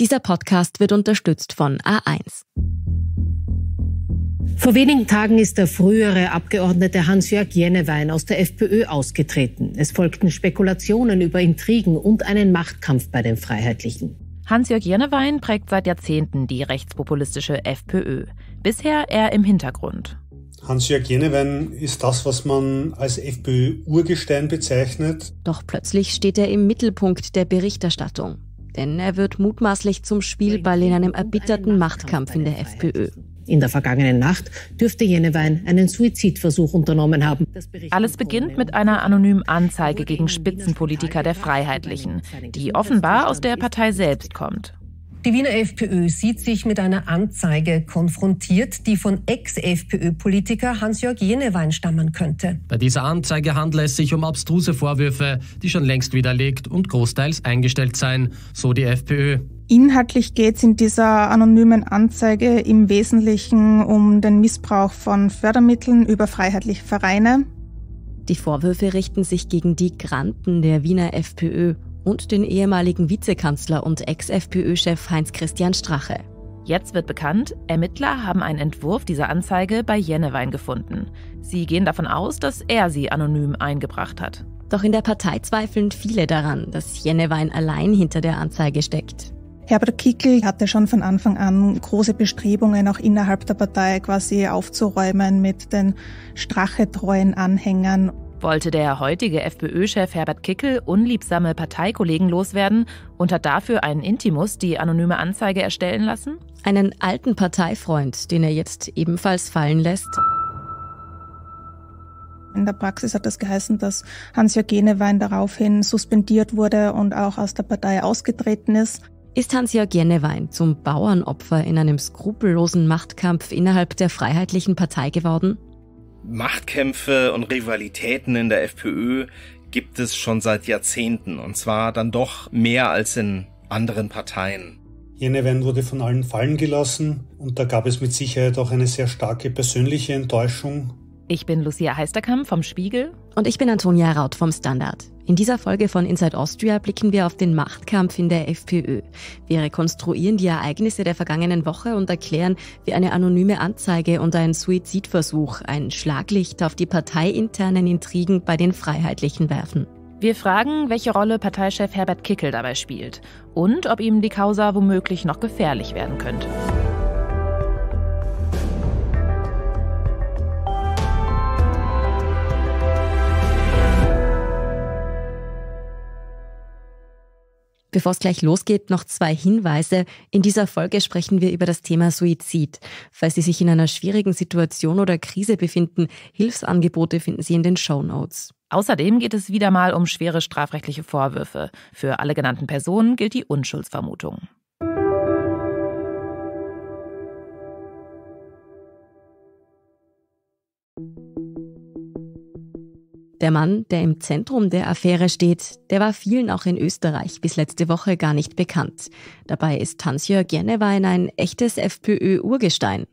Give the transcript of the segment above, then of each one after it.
Dieser Podcast wird unterstützt von A1. Vor wenigen Tagen ist der frühere Abgeordnete Hans-Jörg Jennewein aus der FPÖ ausgetreten. Es folgten Spekulationen über Intrigen und einen Machtkampf bei den Freiheitlichen. Hans-Jörg Jennewein prägt seit Jahrzehnten die rechtspopulistische FPÖ. Bisher eher im Hintergrund. Hans-Jörg Jennewein ist das, was man als FPÖ-Urgestein bezeichnet. Doch plötzlich steht er im Mittelpunkt der Berichterstattung. Denn er wird mutmaßlich zum Spielball in einem erbitterten Machtkampf in der FPÖ. In der vergangenen Nacht dürfte Jenewein einen Suizidversuch unternommen haben. Alles beginnt mit einer anonymen Anzeige gegen Spitzenpolitiker der Freiheitlichen, die offenbar aus der Partei selbst kommt. Die Wiener FPÖ sieht sich mit einer Anzeige konfrontiert, die von Ex-FPÖ-Politiker Hans-Jörg Jenewein stammen könnte. Bei dieser Anzeige handelt es sich um abstruse Vorwürfe, die schon längst widerlegt und großteils eingestellt seien, so die FPÖ. Inhaltlich geht es in dieser anonymen Anzeige im Wesentlichen um den Missbrauch von Fördermitteln über freiheitliche Vereine. Die Vorwürfe richten sich gegen die Granten der Wiener FPÖ und den ehemaligen Vizekanzler und Ex-FPÖ-Chef Heinz-Christian Strache. Jetzt wird bekannt, Ermittler haben einen Entwurf dieser Anzeige bei Jennewein gefunden. Sie gehen davon aus, dass er sie anonym eingebracht hat. Doch in der Partei zweifeln viele daran, dass Jennewein allein hinter der Anzeige steckt. Herbert Kickel hatte schon von Anfang an große Bestrebungen, auch innerhalb der Partei quasi aufzuräumen mit den strachetreuen Anhängern. Wollte der heutige FPÖ-Chef Herbert Kickel unliebsame Parteikollegen loswerden und hat dafür einen Intimus die anonyme Anzeige erstellen lassen? Einen alten Parteifreund, den er jetzt ebenfalls fallen lässt? In der Praxis hat das geheißen, dass Hans-Jörg Wein daraufhin suspendiert wurde und auch aus der Partei ausgetreten ist. Ist Hans-Jörg Jennewein zum Bauernopfer in einem skrupellosen Machtkampf innerhalb der Freiheitlichen Partei geworden? Machtkämpfe und Rivalitäten in der FPÖ gibt es schon seit Jahrzehnten und zwar dann doch mehr als in anderen Parteien. Jenewein wurde von allen fallen gelassen und da gab es mit Sicherheit auch eine sehr starke persönliche Enttäuschung. Ich bin Lucia Heisterkamp vom Spiegel. Und ich bin Antonia Raut vom Standard. In dieser Folge von Inside Austria blicken wir auf den Machtkampf in der FPÖ. Wir rekonstruieren die Ereignisse der vergangenen Woche und erklären, wie eine anonyme Anzeige und ein Suizidversuch ein Schlaglicht auf die parteiinternen Intrigen bei den Freiheitlichen werfen. Wir fragen, welche Rolle Parteichef Herbert Kickel dabei spielt und ob ihm die Causa womöglich noch gefährlich werden könnte. Bevor es gleich losgeht, noch zwei Hinweise. In dieser Folge sprechen wir über das Thema Suizid. Falls Sie sich in einer schwierigen Situation oder Krise befinden, Hilfsangebote finden Sie in den Shownotes. Außerdem geht es wieder mal um schwere strafrechtliche Vorwürfe. Für alle genannten Personen gilt die Unschuldsvermutung. Der Mann, der im Zentrum der Affäre steht, der war vielen auch in Österreich bis letzte Woche gar nicht bekannt. Dabei ist Hans-Jörg Jennewey ein echtes FPÖ-Urgestein.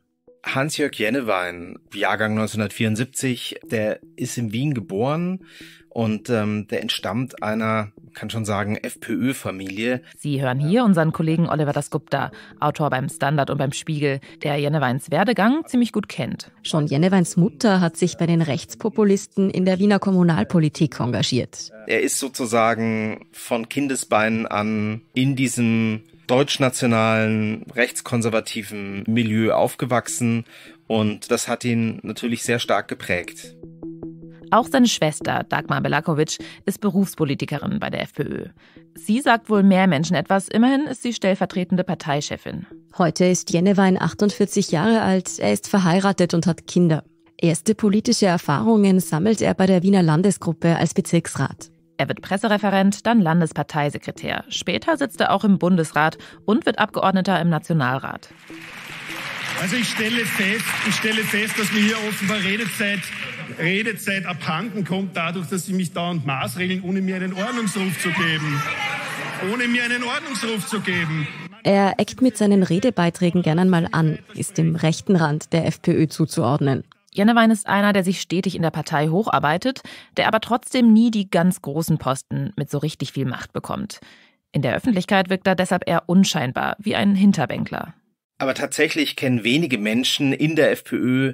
Hans-Jörg Jennewein, Jahrgang 1974, der ist in Wien geboren und ähm, der entstammt einer, kann schon sagen, FPÖ-Familie. Sie hören hier unseren Kollegen Oliver Dasgupta, Autor beim Standard und beim Spiegel, der Jenneweins Werdegang ziemlich gut kennt. Schon Jenneweins Mutter hat sich bei den Rechtspopulisten in der Wiener Kommunalpolitik engagiert. Er ist sozusagen von Kindesbeinen an in diesem deutschnationalen, rechtskonservativen Milieu aufgewachsen und das hat ihn natürlich sehr stark geprägt. Auch seine Schwester Dagmar Belakovic ist Berufspolitikerin bei der FPÖ. Sie sagt wohl mehr Menschen etwas, immerhin ist sie stellvertretende Parteichefin. Heute ist Jennewein 48 Jahre alt, er ist verheiratet und hat Kinder. Erste politische Erfahrungen sammelt er bei der Wiener Landesgruppe als Bezirksrat. Er wird Pressereferent, dann Landesparteisekretär. Später sitzt er auch im Bundesrat und wird Abgeordneter im Nationalrat. Also ich stelle fest, ich stelle fest, dass mir hier offenbar Redezeit, Redezeit abhanden kommt, dadurch, dass Sie mich dauernd maßregeln, ohne mir einen Ordnungsruf zu geben. Ohne mir einen Ordnungsruf zu geben. Er eckt mit seinen Redebeiträgen gerne mal an, ist dem rechten Rand der FPÖ zuzuordnen. Jennewein ist einer, der sich stetig in der Partei hocharbeitet, der aber trotzdem nie die ganz großen Posten mit so richtig viel Macht bekommt. In der Öffentlichkeit wirkt er deshalb eher unscheinbar, wie ein Hinterbänkler. Aber tatsächlich kennen wenige Menschen in der FPÖ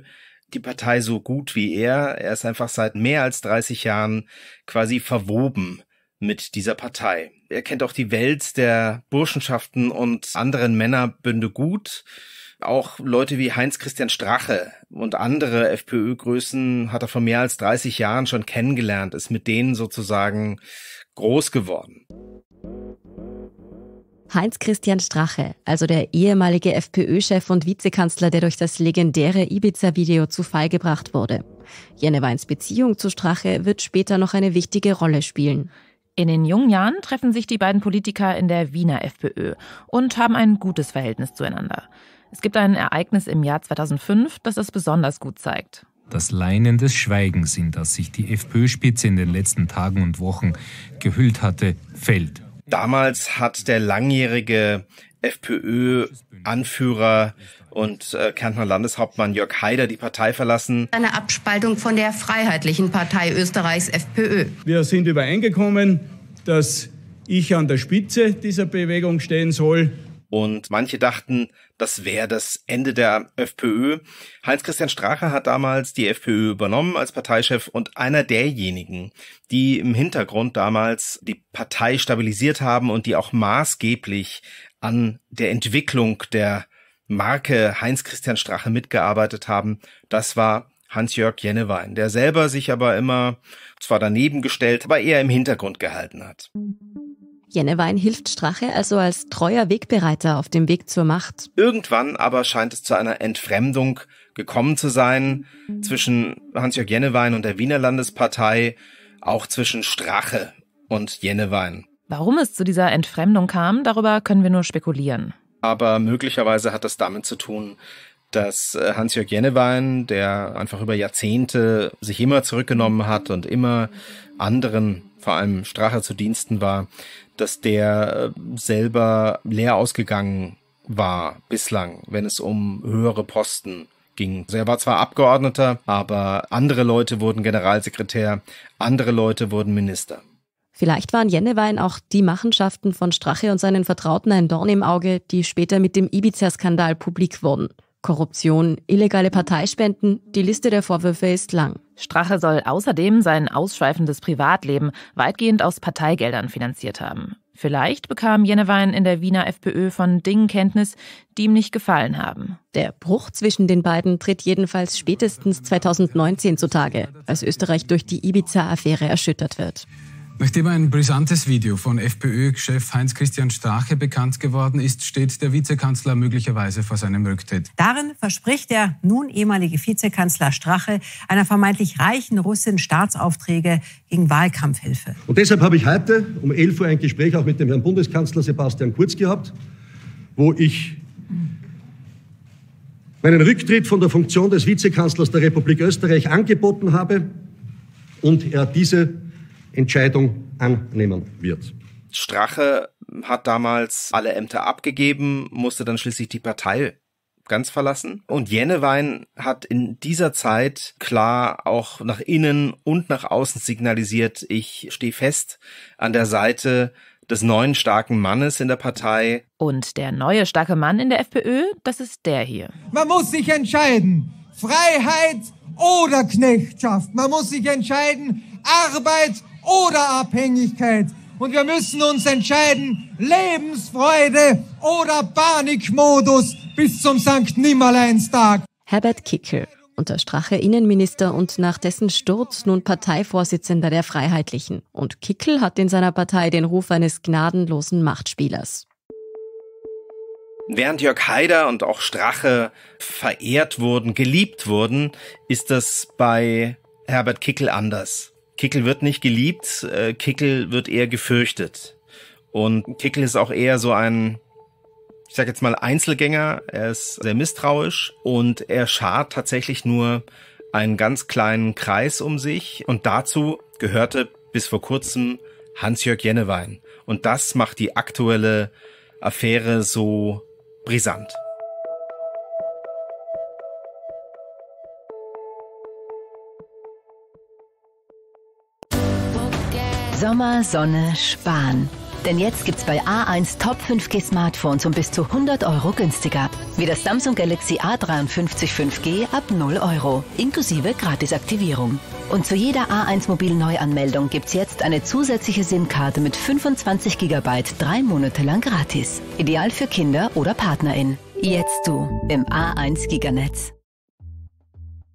die Partei so gut wie er. Er ist einfach seit mehr als 30 Jahren quasi verwoben mit dieser Partei. Er kennt auch die Welt der Burschenschaften und anderen Männerbünde gut auch Leute wie Heinz-Christian Strache und andere FPÖ-Größen hat er vor mehr als 30 Jahren schon kennengelernt, ist mit denen sozusagen groß geworden. Heinz-Christian Strache, also der ehemalige FPÖ-Chef und Vizekanzler, der durch das legendäre Ibiza-Video zu Fall gebracht wurde. Jenneweins Beziehung zu Strache wird später noch eine wichtige Rolle spielen. In den jungen Jahren treffen sich die beiden Politiker in der Wiener FPÖ und haben ein gutes Verhältnis zueinander. Es gibt ein Ereignis im Jahr 2005, das das besonders gut zeigt. Das Leinen des Schweigens, in das sich die FPÖ-Spitze in den letzten Tagen und Wochen gehüllt hatte, fällt. Damals hat der langjährige FPÖ-Anführer und äh, Kärntner Landeshauptmann Jörg Haider die Partei verlassen. Eine Abspaltung von der Freiheitlichen Partei Österreichs FPÖ. Wir sind übereingekommen, dass ich an der Spitze dieser Bewegung stehen soll und manche dachten, das wäre das Ende der FPÖ. Heinz-Christian Strache hat damals die FPÖ übernommen als Parteichef und einer derjenigen, die im Hintergrund damals die Partei stabilisiert haben und die auch maßgeblich an der Entwicklung der Marke Heinz-Christian Strache mitgearbeitet haben, das war Hans-Jörg Jennewein, der selber sich aber immer zwar daneben gestellt, aber eher im Hintergrund gehalten hat. Jennewein hilft Strache also als treuer Wegbereiter auf dem Weg zur Macht. Irgendwann aber scheint es zu einer Entfremdung gekommen zu sein zwischen Hans-Jörg Jennewein und der Wiener Landespartei, auch zwischen Strache und Jennewein. Warum es zu dieser Entfremdung kam, darüber können wir nur spekulieren. Aber möglicherweise hat das damit zu tun, dass äh, Hans-Jörg Jennewein, der einfach über Jahrzehnte sich immer zurückgenommen hat und immer anderen vor allem Strache zu Diensten war, dass der äh, selber leer ausgegangen war bislang, wenn es um höhere Posten ging. Also er war zwar Abgeordneter, aber andere Leute wurden Generalsekretär, andere Leute wurden Minister. Vielleicht waren Jennewein auch die Machenschaften von Strache und seinen Vertrauten ein Dorn im Auge, die später mit dem Ibiza-Skandal publik wurden. Korruption, illegale Parteispenden, die Liste der Vorwürfe ist lang. Strache soll außerdem sein ausschweifendes Privatleben weitgehend aus Parteigeldern finanziert haben. Vielleicht bekam Jennewein in der Wiener FPÖ von Dingen Kenntnis, die ihm nicht gefallen haben. Der Bruch zwischen den beiden tritt jedenfalls spätestens 2019 zutage, als Österreich durch die Ibiza-Affäre erschüttert wird. Nachdem ein brisantes Video von FPÖ-Chef Heinz-Christian Strache bekannt geworden ist, steht der Vizekanzler möglicherweise vor seinem Rücktritt. Darin verspricht der nun ehemalige Vizekanzler Strache einer vermeintlich reichen Russin Staatsaufträge gegen Wahlkampfhilfe. Und deshalb habe ich heute um 11 Uhr ein Gespräch auch mit dem Herrn Bundeskanzler Sebastian Kurz gehabt, wo ich meinen Rücktritt von der Funktion des Vizekanzlers der Republik Österreich angeboten habe und er diese Entscheidung annehmen wird. Strache hat damals alle Ämter abgegeben, musste dann schließlich die Partei ganz verlassen. Und Jennewein hat in dieser Zeit klar auch nach innen und nach außen signalisiert, ich stehe fest an der Seite des neuen starken Mannes in der Partei. Und der neue starke Mann in der FPÖ, das ist der hier. Man muss sich entscheiden. Freiheit oder Knechtschaft. Man muss sich entscheiden. Arbeit oder oder Abhängigkeit. Und wir müssen uns entscheiden, Lebensfreude oder Panikmodus bis zum Sankt Nimmerleinstag. Herbert Kickel, unter Strache Innenminister und nach dessen Sturz nun Parteivorsitzender der Freiheitlichen. Und Kickel hat in seiner Partei den Ruf eines gnadenlosen Machtspielers. Während Jörg Haider und auch Strache verehrt wurden, geliebt wurden, ist das bei Herbert Kickel anders. Kickel wird nicht geliebt, äh, Kickel wird eher gefürchtet. Und Kickel ist auch eher so ein, ich sag jetzt mal, Einzelgänger. Er ist sehr misstrauisch und er schart tatsächlich nur einen ganz kleinen Kreis um sich. Und dazu gehörte bis vor kurzem Hans-Jörg Jennewein. Und das macht die aktuelle Affäre so brisant. Sommer, Sonne, Spahn. Denn jetzt gibt's bei A1 Top 5G Smartphones um bis zu 100 Euro günstiger. Wie das Samsung Galaxy A53 5G ab 0 Euro, inklusive Gratisaktivierung. Und zu jeder A1 Mobil Neuanmeldung gibt's jetzt eine zusätzliche SIM-Karte mit 25 GB drei Monate lang gratis. Ideal für Kinder oder PartnerInnen. Jetzt du im A1 Giganetz.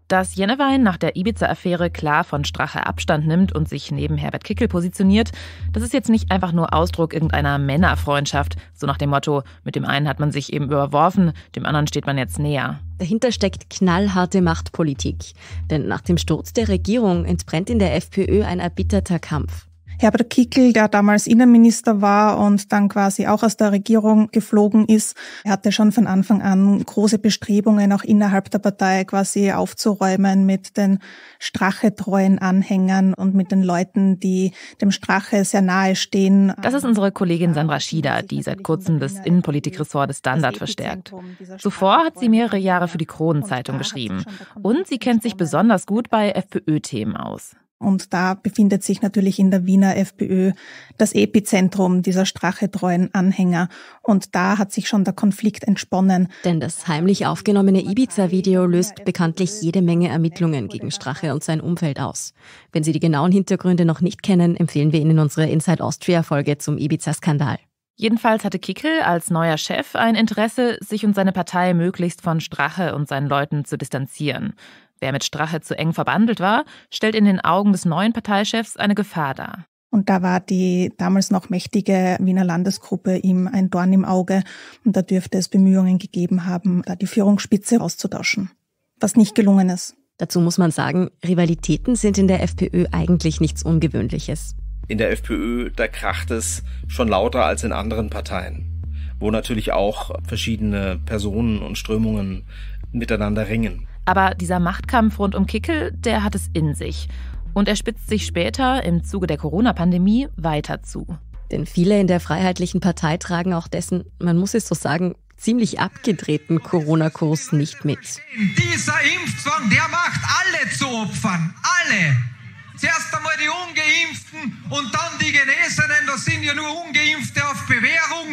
Dass Jennewein nach der Ibiza-Affäre klar von Strache Abstand nimmt und sich neben Herbert Kickel positioniert, das ist jetzt nicht einfach nur Ausdruck irgendeiner Männerfreundschaft, so nach dem Motto, mit dem einen hat man sich eben überworfen, dem anderen steht man jetzt näher. Dahinter steckt knallharte Machtpolitik. Denn nach dem Sturz der Regierung entbrennt in der FPÖ ein erbitterter Kampf. Herbert Kickel, der damals Innenminister war und dann quasi auch aus der Regierung geflogen ist, hatte schon von Anfang an große Bestrebungen, auch innerhalb der Partei quasi aufzuräumen mit den strachetreuen Anhängern und mit den Leuten, die dem Strache sehr nahe stehen. Das ist unsere Kollegin Sandra Schieder, die seit kurzem das Innenpolitikressort des Standard verstärkt. Zuvor hat sie mehrere Jahre für die Kronenzeitung geschrieben und sie kennt sich besonders gut bei FPÖ-Themen aus. Und da befindet sich natürlich in der Wiener FPÖ das Epizentrum dieser strachetreuen Anhänger. Und da hat sich schon der Konflikt entsponnen. Denn das heimlich aufgenommene Ibiza-Video löst bekanntlich jede Menge Ermittlungen gegen Strache und sein Umfeld aus. Wenn Sie die genauen Hintergründe noch nicht kennen, empfehlen wir Ihnen unsere Inside Austria-Folge zum Ibiza-Skandal. Jedenfalls hatte Kickel als neuer Chef ein Interesse, sich und seine Partei möglichst von Strache und seinen Leuten zu distanzieren. Wer mit Strache zu eng verbandelt war, stellt in den Augen des neuen Parteichefs eine Gefahr dar. Und da war die damals noch mächtige Wiener Landesgruppe ihm ein Dorn im Auge und da dürfte es Bemühungen gegeben haben, da die Führungsspitze auszutauschen, was nicht gelungen ist. Dazu muss man sagen, Rivalitäten sind in der FPÖ eigentlich nichts Ungewöhnliches. In der FPÖ, da kracht es schon lauter als in anderen Parteien, wo natürlich auch verschiedene Personen und Strömungen miteinander ringen. Aber dieser Machtkampf rund um Kickel, der hat es in sich. Und er spitzt sich später im Zuge der Corona-Pandemie weiter zu. Denn viele in der Freiheitlichen Partei tragen auch dessen, man muss es so sagen, ziemlich abgedrehten Corona-Kurs nicht mit. Dieser Impfzwang, der macht alle zu Opfern. Alle. Zuerst einmal die Ungeimpften und dann die Genesenen. Das sind ja nur Ungeimpfte auf Bewährung.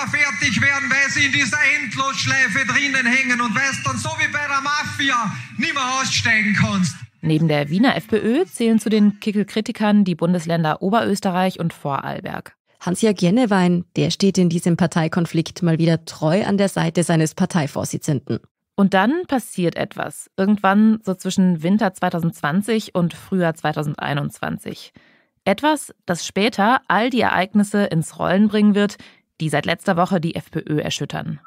selber fertig werden, weil sie in dieser Endlosschleife drinnen hängen und weil dann so wie bei der Mafia nicht mehr aussteigen kannst. Neben der Wiener FPÖ zählen zu den Kickel-Kritikern die Bundesländer Oberösterreich und Vorarlberg. Hans-Jörg Jennewein, der steht in diesem Parteikonflikt mal wieder treu an der Seite seines Parteivorsitzenden. Und dann passiert etwas. Irgendwann so zwischen Winter 2020 und Frühjahr 2021. Etwas, das später all die Ereignisse ins Rollen bringen wird, die seit letzter Woche die FPÖ erschüttern.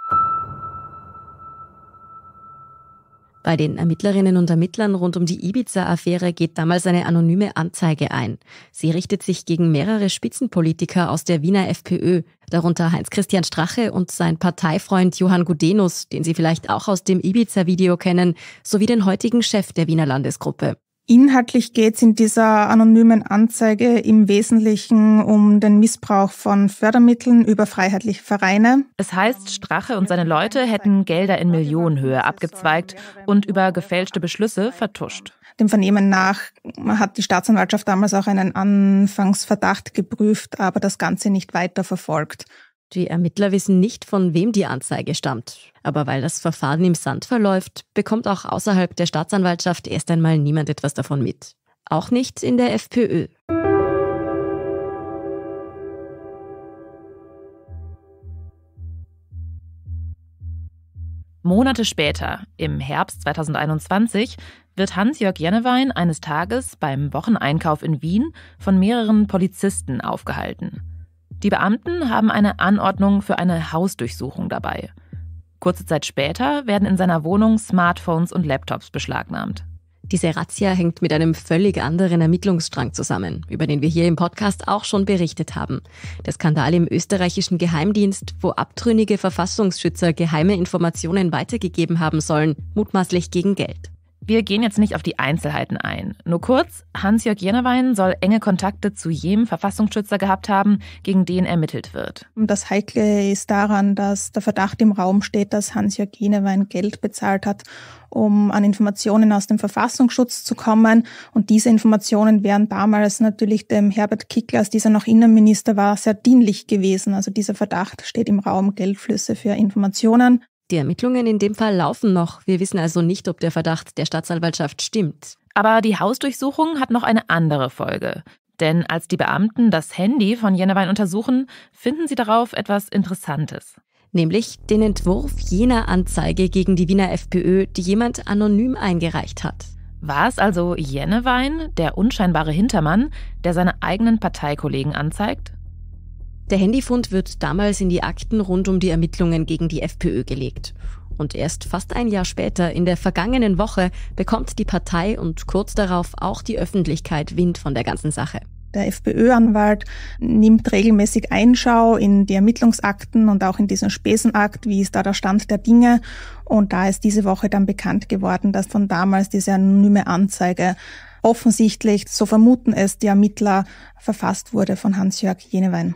Bei den Ermittlerinnen und Ermittlern rund um die Ibiza-Affäre geht damals eine anonyme Anzeige ein. Sie richtet sich gegen mehrere Spitzenpolitiker aus der Wiener FPÖ, darunter Heinz-Christian Strache und sein Parteifreund Johann Gudenus, den Sie vielleicht auch aus dem Ibiza-Video kennen, sowie den heutigen Chef der Wiener Landesgruppe. Inhaltlich geht es in dieser anonymen Anzeige im Wesentlichen um den Missbrauch von Fördermitteln über freiheitliche Vereine. Es heißt, Strache und seine Leute hätten Gelder in Millionenhöhe abgezweigt und über gefälschte Beschlüsse vertuscht. Dem Vernehmen nach hat die Staatsanwaltschaft damals auch einen Anfangsverdacht geprüft, aber das Ganze nicht weiter verfolgt. Die Ermittler wissen nicht, von wem die Anzeige stammt. Aber weil das Verfahren im Sand verläuft, bekommt auch außerhalb der Staatsanwaltschaft erst einmal niemand etwas davon mit. Auch nicht in der FPÖ. Monate später, im Herbst 2021, wird Hans-Jörg Jennewein eines Tages beim Wocheneinkauf in Wien von mehreren Polizisten aufgehalten. Die Beamten haben eine Anordnung für eine Hausdurchsuchung dabei. Kurze Zeit später werden in seiner Wohnung Smartphones und Laptops beschlagnahmt. Diese Razzia hängt mit einem völlig anderen Ermittlungsstrang zusammen, über den wir hier im Podcast auch schon berichtet haben. Der Skandal im österreichischen Geheimdienst, wo abtrünnige Verfassungsschützer geheime Informationen weitergegeben haben sollen, mutmaßlich gegen Geld. Wir gehen jetzt nicht auf die Einzelheiten ein. Nur kurz, Hans-Jörg Jenewein soll enge Kontakte zu jedem Verfassungsschützer gehabt haben, gegen den ermittelt wird. Das Heikle ist daran, dass der Verdacht im Raum steht, dass Hans-Jörg Jenewein Geld bezahlt hat, um an Informationen aus dem Verfassungsschutz zu kommen. Und diese Informationen wären damals natürlich dem Herbert Kickler, als dieser noch Innenminister war, sehr dienlich gewesen. Also dieser Verdacht steht im Raum Geldflüsse für Informationen. Die Ermittlungen in dem Fall laufen noch. Wir wissen also nicht, ob der Verdacht der Staatsanwaltschaft stimmt. Aber die Hausdurchsuchung hat noch eine andere Folge. Denn als die Beamten das Handy von Jennewein untersuchen, finden sie darauf etwas Interessantes. Nämlich den Entwurf jener Anzeige gegen die Wiener FPÖ, die jemand anonym eingereicht hat. War es also Jennewein, der unscheinbare Hintermann, der seine eigenen Parteikollegen anzeigt? Der Handyfund wird damals in die Akten rund um die Ermittlungen gegen die FPÖ gelegt. Und erst fast ein Jahr später, in der vergangenen Woche, bekommt die Partei und kurz darauf auch die Öffentlichkeit Wind von der ganzen Sache. Der FPÖ-Anwalt nimmt regelmäßig Einschau in die Ermittlungsakten und auch in diesen Spesenakt, wie ist da der Stand der Dinge. Und da ist diese Woche dann bekannt geworden, dass von damals diese anonyme Anzeige offensichtlich, so vermuten es die Ermittler, verfasst wurde von Hans-Jörg Jenewein.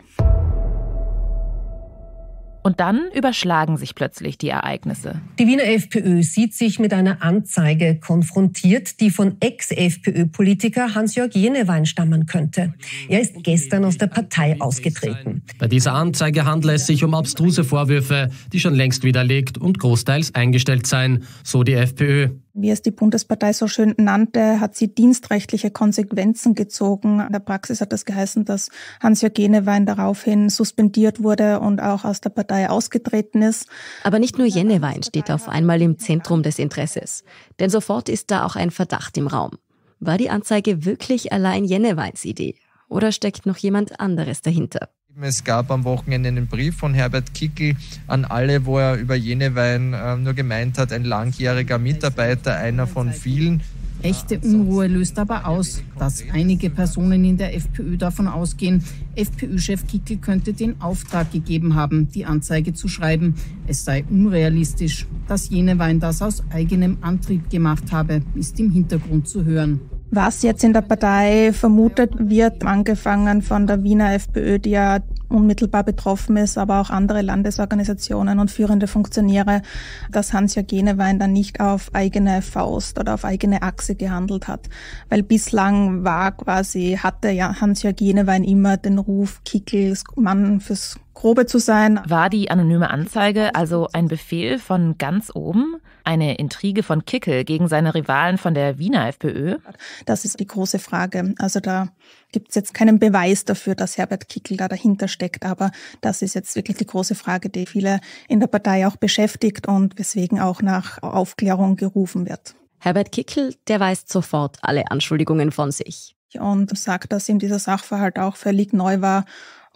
Und dann überschlagen sich plötzlich die Ereignisse. Die Wiener FPÖ sieht sich mit einer Anzeige konfrontiert, die von Ex-FPÖ-Politiker Hans-Jörg Jenewein stammen könnte. Er ist gestern aus der Partei ausgetreten. Bei dieser Anzeige handelt es sich um abstruse Vorwürfe, die schon längst widerlegt und großteils eingestellt seien, so die FPÖ. Wie es die Bundespartei so schön nannte, hat sie dienstrechtliche Konsequenzen gezogen. In der Praxis hat das geheißen, dass Hans-Jörg Jenewein daraufhin suspendiert wurde und auch aus der Partei ausgetreten ist. Aber nicht nur Jenewein steht auf einmal im Zentrum des Interesses. Denn sofort ist da auch ein Verdacht im Raum. War die Anzeige wirklich allein Jenneweins Idee? Oder steckt noch jemand anderes dahinter? Es gab am Wochenende einen Brief von Herbert Kickel an alle, wo er über Jenewein äh, nur gemeint hat, ein langjähriger Mitarbeiter, einer von vielen. Echte Unruhe löst aber aus, dass einige Personen in der FPÖ davon ausgehen, FPÖ-Chef Kickel könnte den Auftrag gegeben haben, die Anzeige zu schreiben. Es sei unrealistisch. Dass Jenewein das aus eigenem Antrieb gemacht habe, ist im Hintergrund zu hören. Was jetzt in der Partei vermutet wird, angefangen von der Wiener FPÖ, die ja unmittelbar betroffen ist, aber auch andere Landesorganisationen und führende Funktionäre, dass Hans-Jörg Genewein dann nicht auf eigene Faust oder auf eigene Achse gehandelt hat. Weil bislang war quasi, hatte ja Hans-Jörg Genewein immer den Ruf, Kickels Mann fürs Grobe zu sein. War die anonyme Anzeige also ein Befehl von ganz oben? Eine Intrige von Kickel gegen seine Rivalen von der Wiener FPÖ? Das ist die große Frage. Also da gibt es jetzt keinen Beweis dafür, dass Herbert Kickel da dahinter steckt. Aber das ist jetzt wirklich die große Frage, die viele in der Partei auch beschäftigt und weswegen auch nach Aufklärung gerufen wird. Herbert Kickel, der weist sofort alle Anschuldigungen von sich. Und sagt, dass ihm dieser Sachverhalt auch völlig neu war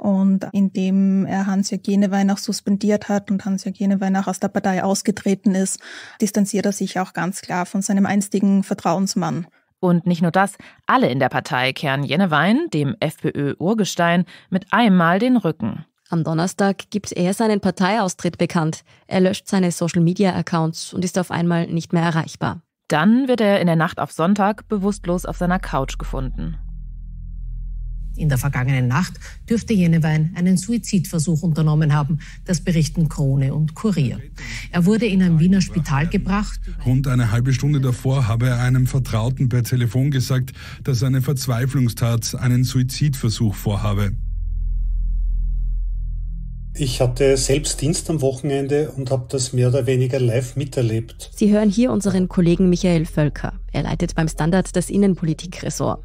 und indem er Hans-Jörg Geneweinach suspendiert hat und Hans-Jörg Geneweinach aus der Partei ausgetreten ist, distanziert er sich auch ganz klar von seinem einstigen Vertrauensmann. Und nicht nur das, alle in der Partei kehren Jenewein, dem FPÖ-Urgestein, mit einmal den Rücken. Am Donnerstag gibt er seinen Parteiaustritt bekannt. Er löscht seine Social-Media-Accounts und ist auf einmal nicht mehr erreichbar. Dann wird er in der Nacht auf Sonntag bewusstlos auf seiner Couch gefunden. In der vergangenen Nacht dürfte Jenewein einen Suizidversuch unternommen haben. Das berichten Krone und Kurier. Er wurde in ein Wiener Spital gebracht. Rund eine halbe Stunde davor habe er einem Vertrauten per Telefon gesagt, dass eine Verzweiflungstat einen Suizidversuch vorhabe. Ich hatte selbst Dienst am Wochenende und habe das mehr oder weniger live miterlebt. Sie hören hier unseren Kollegen Michael Völker. Er leitet beim Standard das Innenpolitikressort.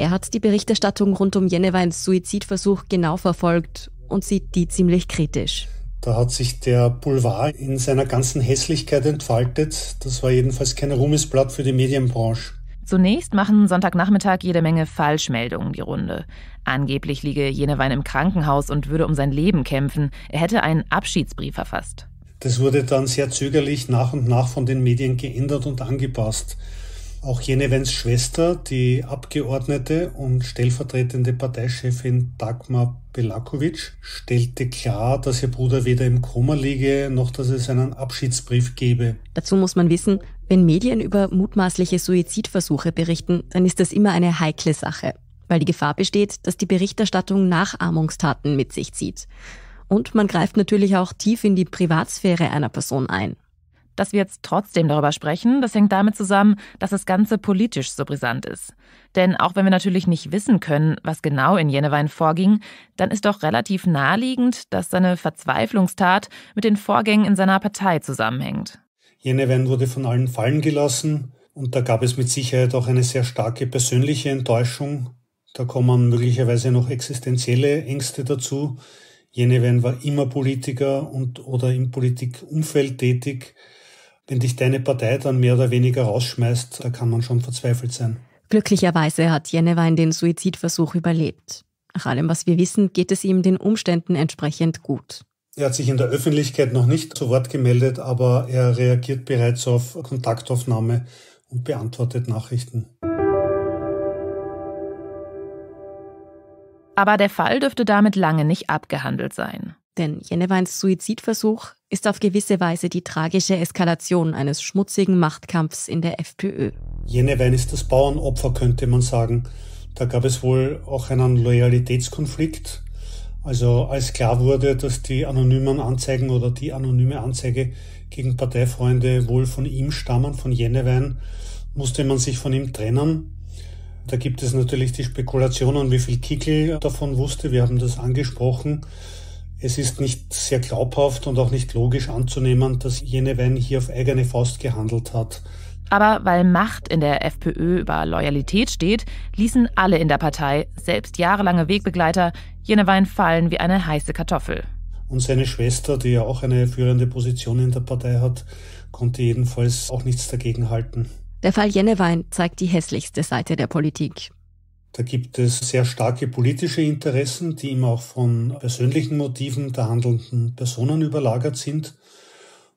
Er hat die Berichterstattung rund um Jeneweins Suizidversuch genau verfolgt und sieht die ziemlich kritisch. Da hat sich der Boulevard in seiner ganzen Hässlichkeit entfaltet. Das war jedenfalls kein Ruhmesblatt für die Medienbranche. Zunächst machen Sonntagnachmittag jede Menge Falschmeldungen die Runde. Angeblich liege Jenewein im Krankenhaus und würde um sein Leben kämpfen. Er hätte einen Abschiedsbrief verfasst. Das wurde dann sehr zögerlich nach und nach von den Medien geändert und angepasst. Auch Jene Wens Schwester, die Abgeordnete und stellvertretende Parteichefin Dagmar Belakovic, stellte klar, dass ihr Bruder weder im Koma liege, noch dass es einen Abschiedsbrief gebe. Dazu muss man wissen, wenn Medien über mutmaßliche Suizidversuche berichten, dann ist das immer eine heikle Sache, weil die Gefahr besteht, dass die Berichterstattung Nachahmungstaten mit sich zieht. Und man greift natürlich auch tief in die Privatsphäre einer Person ein. Dass wir jetzt trotzdem darüber sprechen, das hängt damit zusammen, dass das Ganze politisch so brisant ist. Denn auch wenn wir natürlich nicht wissen können, was genau in Jenewein vorging, dann ist doch relativ naheliegend, dass seine Verzweiflungstat mit den Vorgängen in seiner Partei zusammenhängt. Jenewein wurde von allen fallen gelassen und da gab es mit Sicherheit auch eine sehr starke persönliche Enttäuschung. Da kommen möglicherweise noch existenzielle Ängste dazu. Jenewein war immer Politiker und oder im Politikumfeld tätig wenn dich deine Partei dann mehr oder weniger rausschmeißt, da kann man schon verzweifelt sein. Glücklicherweise hat Jennewein den Suizidversuch überlebt. Nach allem, was wir wissen, geht es ihm den Umständen entsprechend gut. Er hat sich in der Öffentlichkeit noch nicht zu Wort gemeldet, aber er reagiert bereits auf Kontaktaufnahme und beantwortet Nachrichten. Aber der Fall dürfte damit lange nicht abgehandelt sein. Denn Jeneweins Suizidversuch ist auf gewisse Weise die tragische Eskalation eines schmutzigen Machtkampfs in der FPÖ. Jenewein ist das Bauernopfer, könnte man sagen. Da gab es wohl auch einen Loyalitätskonflikt. Also als klar wurde, dass die anonymen Anzeigen oder die anonyme Anzeige gegen Parteifreunde wohl von ihm stammen, von Jenewein, musste man sich von ihm trennen. Da gibt es natürlich die Spekulationen, wie viel Kickel davon wusste. Wir haben das angesprochen. Es ist nicht sehr glaubhaft und auch nicht logisch anzunehmen, dass Jenewein hier auf eigene Faust gehandelt hat. Aber weil Macht in der FPÖ über Loyalität steht, ließen alle in der Partei, selbst jahrelange Wegbegleiter, Jenewein fallen wie eine heiße Kartoffel. Und seine Schwester, die ja auch eine führende Position in der Partei hat, konnte jedenfalls auch nichts dagegen halten. Der Fall Jennewein zeigt die hässlichste Seite der Politik. Da gibt es sehr starke politische Interessen, die immer auch von persönlichen Motiven der handelnden Personen überlagert sind.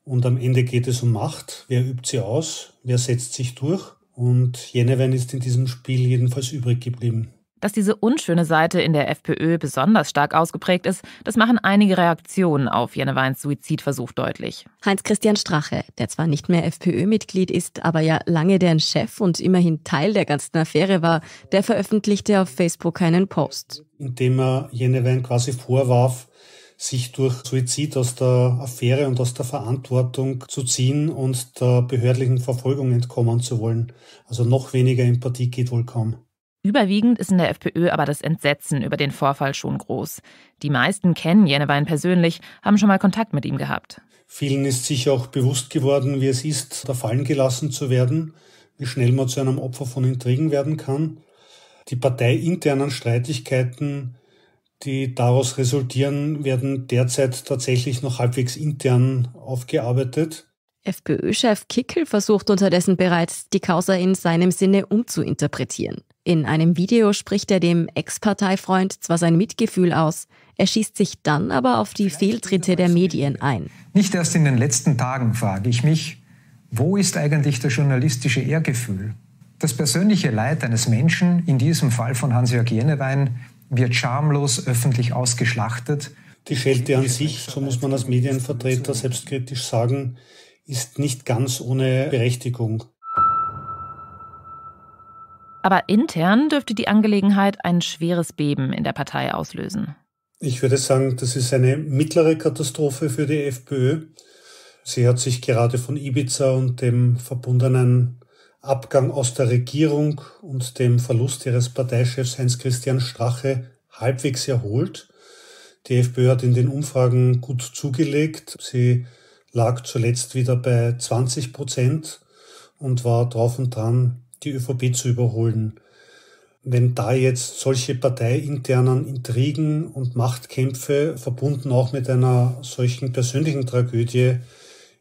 Und am Ende geht es um Macht. Wer übt sie aus? Wer setzt sich durch? Und Jenewen ist in diesem Spiel jedenfalls übrig geblieben. Dass diese unschöne Seite in der FPÖ besonders stark ausgeprägt ist, das machen einige Reaktionen auf Jeneweins Suizidversuch deutlich. Heinz-Christian Strache, der zwar nicht mehr FPÖ-Mitglied ist, aber ja lange deren Chef und immerhin Teil der ganzen Affäre war, der veröffentlichte auf Facebook einen Post. Indem er Jenewein quasi vorwarf, sich durch Suizid aus der Affäre und aus der Verantwortung zu ziehen und der behördlichen Verfolgung entkommen zu wollen. Also noch weniger Empathie geht wohl kaum. Überwiegend ist in der FPÖ aber das Entsetzen über den Vorfall schon groß. Die meisten kennen Jenewein persönlich, haben schon mal Kontakt mit ihm gehabt. Vielen ist sich auch bewusst geworden, wie es ist, da fallen gelassen zu werden, wie schnell man zu einem Opfer von Intrigen werden kann. Die parteiinternen Streitigkeiten, die daraus resultieren, werden derzeit tatsächlich noch halbwegs intern aufgearbeitet. FPÖ-Chef Kickel versucht unterdessen bereits, die Causa in seinem Sinne umzuinterpretieren. In einem Video spricht er dem Ex-Parteifreund zwar sein Mitgefühl aus, er schießt sich dann aber auf die Fehltritte der Medien ein. Nicht erst in den letzten Tagen frage ich mich, wo ist eigentlich das journalistische Ehrgefühl? Das persönliche Leid eines Menschen, in diesem Fall von Hans-Jörg Jenewein, wird schamlos öffentlich ausgeschlachtet. Die Schelte an sich, so muss man als Medienvertreter selbstkritisch sagen, ist nicht ganz ohne Berechtigung. Aber intern dürfte die Angelegenheit ein schweres Beben in der Partei auslösen. Ich würde sagen, das ist eine mittlere Katastrophe für die FPÖ. Sie hat sich gerade von Ibiza und dem verbundenen Abgang aus der Regierung und dem Verlust ihres Parteichefs Heinz-Christian Strache halbwegs erholt. Die FPÖ hat in den Umfragen gut zugelegt. Sie lag zuletzt wieder bei 20 Prozent und war drauf und dran, die ÖVP zu überholen. Wenn da jetzt solche parteiinternen Intrigen und Machtkämpfe verbunden auch mit einer solchen persönlichen Tragödie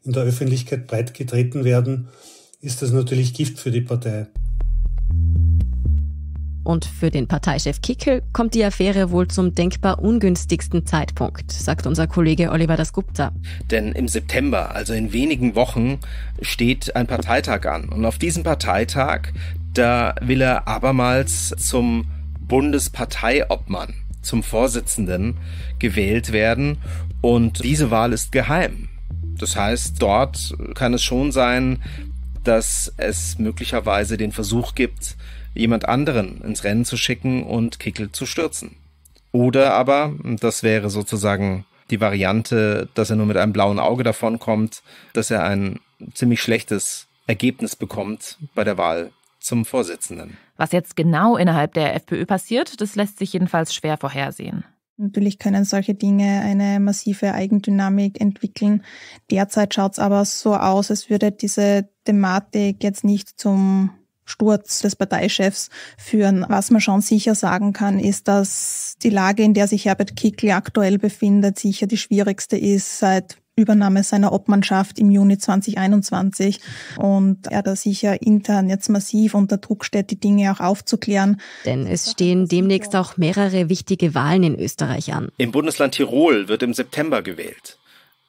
in der Öffentlichkeit breitgetreten werden, ist das natürlich Gift für die Partei. Und für den Parteichef Kickel kommt die Affäre wohl zum denkbar ungünstigsten Zeitpunkt, sagt unser Kollege Oliver Dasgupta. Denn im September, also in wenigen Wochen, steht ein Parteitag an. Und auf diesem Parteitag, da will er abermals zum Bundesparteiobmann, zum Vorsitzenden gewählt werden. Und diese Wahl ist geheim. Das heißt, dort kann es schon sein, dass es möglicherweise den Versuch gibt, jemand anderen ins Rennen zu schicken und Kickel zu stürzen. Oder aber, das wäre sozusagen die Variante, dass er nur mit einem blauen Auge davonkommt, dass er ein ziemlich schlechtes Ergebnis bekommt bei der Wahl zum Vorsitzenden. Was jetzt genau innerhalb der FPÖ passiert, das lässt sich jedenfalls schwer vorhersehen. Natürlich können solche Dinge eine massive Eigendynamik entwickeln. Derzeit schaut es aber so aus, als würde diese Thematik jetzt nicht zum Sturz des Parteichefs führen. Was man schon sicher sagen kann, ist, dass die Lage, in der sich Herbert Kickl aktuell befindet, sicher die schwierigste ist seit Übernahme seiner Obmannschaft im Juni 2021 und er da sicher intern jetzt massiv unter Druck steht, die Dinge auch aufzuklären. Denn es stehen demnächst auch mehrere wichtige Wahlen in Österreich an. Im Bundesland Tirol wird im September gewählt.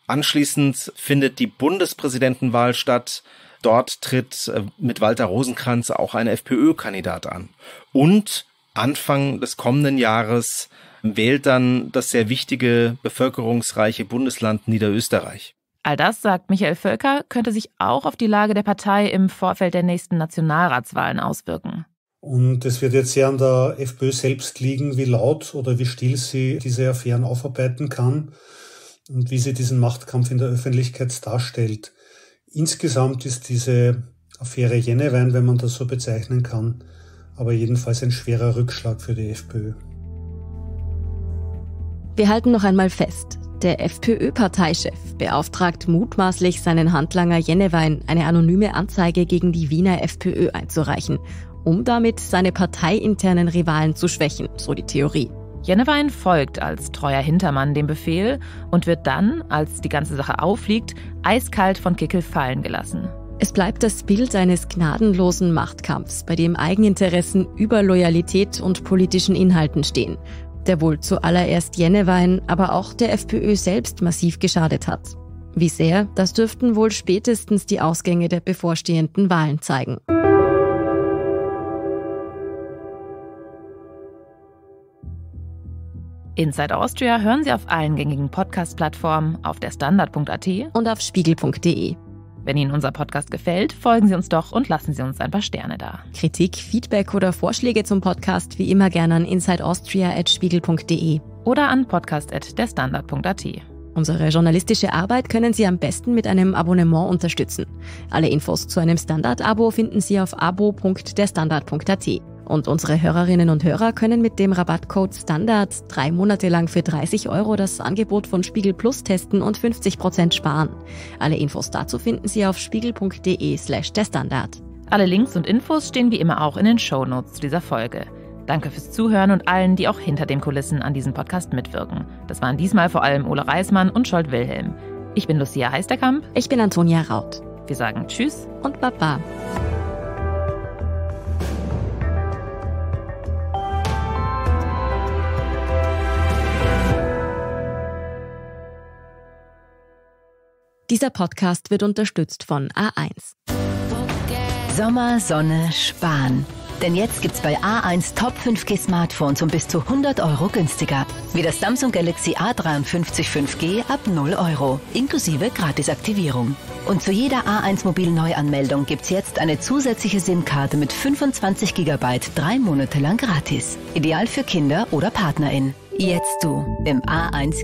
Anschließend findet die Bundespräsidentenwahl statt Dort tritt äh, mit Walter Rosenkranz auch ein FPÖ-Kandidat an. Und Anfang des kommenden Jahres wählt dann das sehr wichtige, bevölkerungsreiche Bundesland Niederösterreich. All das, sagt Michael Völker, könnte sich auch auf die Lage der Partei im Vorfeld der nächsten Nationalratswahlen auswirken. Und es wird jetzt sehr an der FPÖ selbst liegen, wie laut oder wie still sie diese Affären aufarbeiten kann und wie sie diesen Machtkampf in der Öffentlichkeit darstellt. Insgesamt ist diese Affäre Jennewein, wenn man das so bezeichnen kann, aber jedenfalls ein schwerer Rückschlag für die FPÖ. Wir halten noch einmal fest. Der FPÖ-Parteichef beauftragt mutmaßlich seinen Handlanger Jennewein, eine anonyme Anzeige gegen die Wiener FPÖ einzureichen, um damit seine parteiinternen Rivalen zu schwächen, so die Theorie. Jennewein folgt als treuer Hintermann dem Befehl und wird dann, als die ganze Sache auffliegt, eiskalt von Kickel fallen gelassen. Es bleibt das Bild eines gnadenlosen Machtkampfs, bei dem Eigeninteressen über Loyalität und politischen Inhalten stehen, der wohl zuallererst Jennewein, aber auch der FPÖ selbst massiv geschadet hat. Wie sehr, das dürften wohl spätestens die Ausgänge der bevorstehenden Wahlen zeigen. Inside Austria hören Sie auf allen gängigen Podcast-Plattformen, auf der Standard.at und auf Spiegel.de. Wenn Ihnen unser Podcast gefällt, folgen Sie uns doch und lassen Sie uns ein paar Sterne da. Kritik, Feedback oder Vorschläge zum Podcast wie immer gerne an insideaustria.spiegel.de oder an podcast.derstandard.at. Unsere journalistische Arbeit können Sie am besten mit einem Abonnement unterstützen. Alle Infos zu einem Standard-Abo finden Sie auf abo.derstandard.at. Und unsere Hörerinnen und Hörer können mit dem Rabattcode STANDARD drei Monate lang für 30 Euro das Angebot von Spiegel Plus testen und 50% Prozent sparen. Alle Infos dazu finden Sie auf spiegel.de slash der Standard. Alle Links und Infos stehen wie immer auch in den Shownotes zu dieser Folge. Danke fürs Zuhören und allen, die auch hinter den Kulissen an diesem Podcast mitwirken. Das waren diesmal vor allem Ole Reismann und Scholt Wilhelm. Ich bin Lucia Heisterkamp. Ich bin Antonia Raut. Wir sagen Tschüss und Baba. Dieser Podcast wird unterstützt von A1. Sommer, Sonne, Spahn. Denn jetzt gibt's bei A1 Top 5G Smartphones um bis zu 100 Euro günstiger. Wie das Samsung Galaxy A53 5G ab 0 Euro, inklusive Gratisaktivierung. Und zu jeder A1 Mobil Neuanmeldung gibt's jetzt eine zusätzliche SIM-Karte mit 25 GB drei Monate lang gratis. Ideal für Kinder oder PartnerInnen. Jetzt du im A1